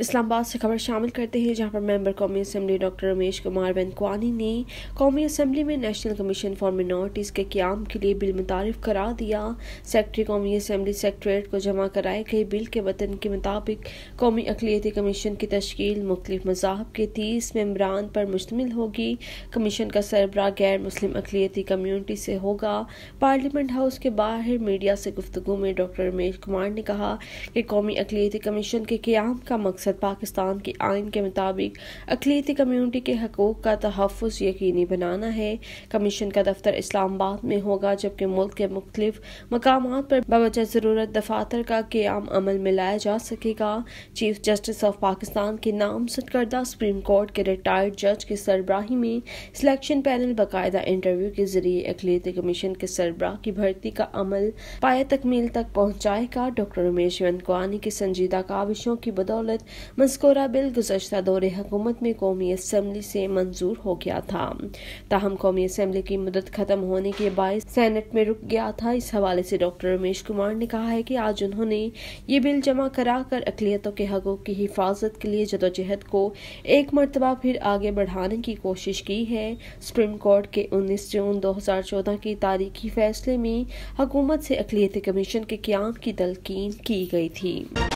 इस्लामाबाद से खबर शामिल करते हैं जहां पर मेंबर कौमी असम्बली डॉक्टर रमेश कुमार वनकवानी ने कौमी असम्बली में नेशनल कमीशन फॉर मिनॉरिटीज़ के क्याम के लिए बिल मुतारफ करा दिया सेक्रटरी कौमी असम्बली सेक्रट्रेट को जमा कराए गए बिल के वतन के मुताबिक कौमी अकलीती कमीशन की तश्कील मुख्तफ मजाहब के तीस मम्बरान पर मुश्तमिल होगी कमीशन का सरबरा गैर मुस्लिम अकलीती कम्यूनिटी से होगा पार्लियामेंट हाउस के बाहर मीडिया से गुफ्तु में डॉक्टर रमेश कुमार ने कहा कि कौमी अकलीती कमीशन के क्याम का मकसद मकसद पाकिस्तान के आइन के मुताबिक अकलीती कम्यूनिटी के हकूक़ का तहफ़ यकीनी बनाना है कमीशन का दफ्तर इस्लामाबाद में होगा जबकि मुल्क के मुख्तलिफ मकाम पर बवजह ज़रूरत दफातर का क्याम अमल में लाया जा सकेगा चीफ जस्टिस ऑफ पाकिस्तान के नाम सदकर्दा सुप्रीम कोर्ट के रिटायर्ड जज के सरबराही में सिलेक्शन पैनल बाकायदा इंटरव्यू के जरिए अकलीती कमीशन के सरबराह की भर्ती का अमल पाए तकमील तक पहुँचाएगा डॉक्टर उमेश वनकवानी के संजीदा काबिशों की बदौलत मस्कोरा बिल गुजशत दौर हकूमत में कौमी असम्बली से मंजूर हो गया था ताहम कौमी असम्बली की मदद खत्म होने के बायस सैनेट में रुक गया था इस हवाले से डॉक्टर रमेश कुमार ने कहा है कि आज उन्होंने ये बिल जमा करा कर अकलीतों के हकूक की हिफाजत के लिए जदोजहद को एक मरतबा फिर आगे बढ़ाने की कोशिश की है सुप्रीम कोर्ट के 19 जून 2014 की तारीखी फैसले में हकूमत से अकलीती कमीशन के क्याम की तलकीन की गई थी